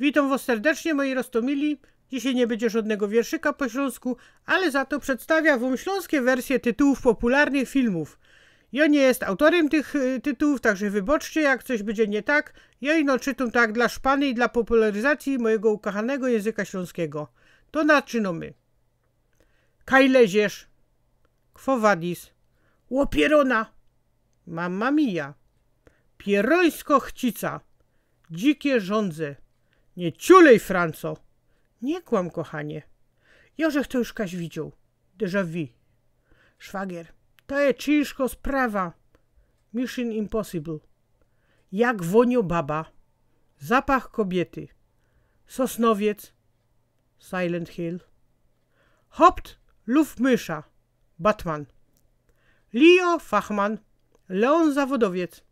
Witam was serdecznie, moi roztomili. Dzisiaj nie będzie żadnego wierszyka po śląsku, ale za to przedstawia wam śląskie wersje tytułów popularnych filmów. Ja nie jest autorem tych y, tytułów, także wyboczcie, jak coś będzie nie tak. Ja ino czytam tak dla szpany i dla popularyzacji mojego ukochanego języka śląskiego. To naczynamy. Kajlezierz. Kwowadis. Łopierona. Mamma mia. Pierońsko-chcica. Dzikie żądze. Nie ciulej, Franco! Nie kłam, kochanie. Jorzech to już kaś widział. Déjà vu. Szwagier. To jest ciężko sprawa. Mission impossible. Jak wonio baba. Zapach kobiety. Sosnowiec. Silent Hill. Hopt lub mysza. Batman. Leo Fachman. Leon Zawodowiec.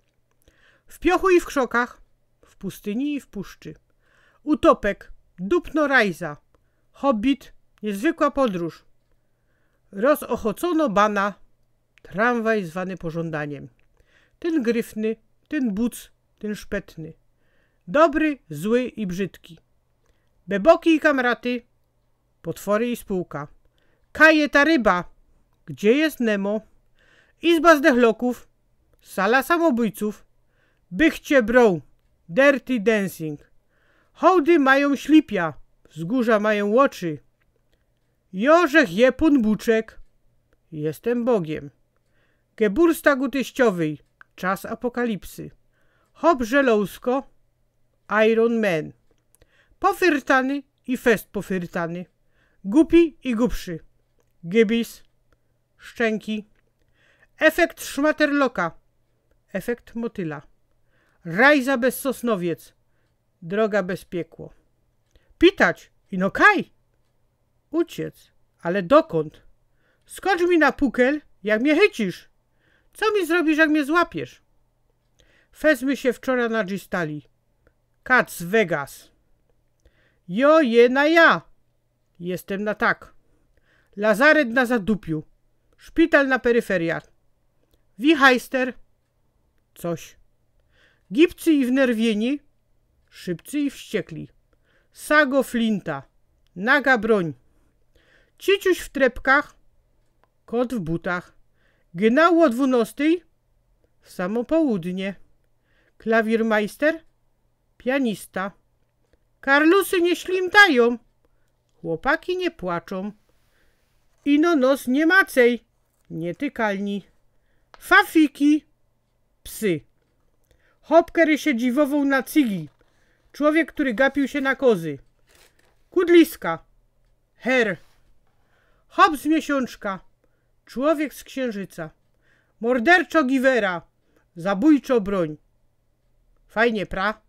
W piochu i w krzokach. W pustyni i w puszczy. Utopek, Dupno Rajza, Hobbit, Niezwykła Podróż. Rozochocono bana, tramwaj zwany pożądaniem. Ten gryfny, ten buc, ten szpetny. Dobry, zły i brzydki. Beboki i kamraty, potwory i spółka. Kaje ta ryba, gdzie jest Nemo? Izba zdechloków, sala samobójców, bychcie bro, dirty dancing. Hołdy mają ślipia, wzgórza mają łoczy. Jorzech je pun buczek. Jestem Bogiem. Geburstagu teściowej, czas apokalipsy. Hop żelousko, Iron Man. Pofyrtany i fest pofyrtany. Gupi i gubszy. Gibis. Szczęki. Efekt szmaterloka. Efekt motyla. Rajza bez sosnowiec droga bez piekło. Pitać, ino kaj! Uciec, ale dokąd? Skocz mi na pukel, jak mnie chycisz! Co mi zrobisz, jak mnie złapiesz? Fezmy się wczoraj na Gistali. Kac Vegas. Jo, je na ja. Jestem na tak. Lazaret na zadupiu. Szpital na peryferia. Wichajster. Coś. Gipcy i wnerwieni Szybcy i wściekli. Sago Flinta. Naga broń. Ciciuś w trepkach. Kot w butach. Gnało o dwunastej. W samo południe. Klawirmajster. Pianista. Karlusy nie ślimtają. Chłopaki nie płaczą. Ino nos nie macej. Nietykalni. Fafiki. Psy. Hopkery się dziwową na cigi. Człowiek, który gapił się na kozy. Kudliska. Her. Hop z miesiączka. Człowiek z księżyca. Morderczo giwera. Zabójczo broń. Fajnie, pra?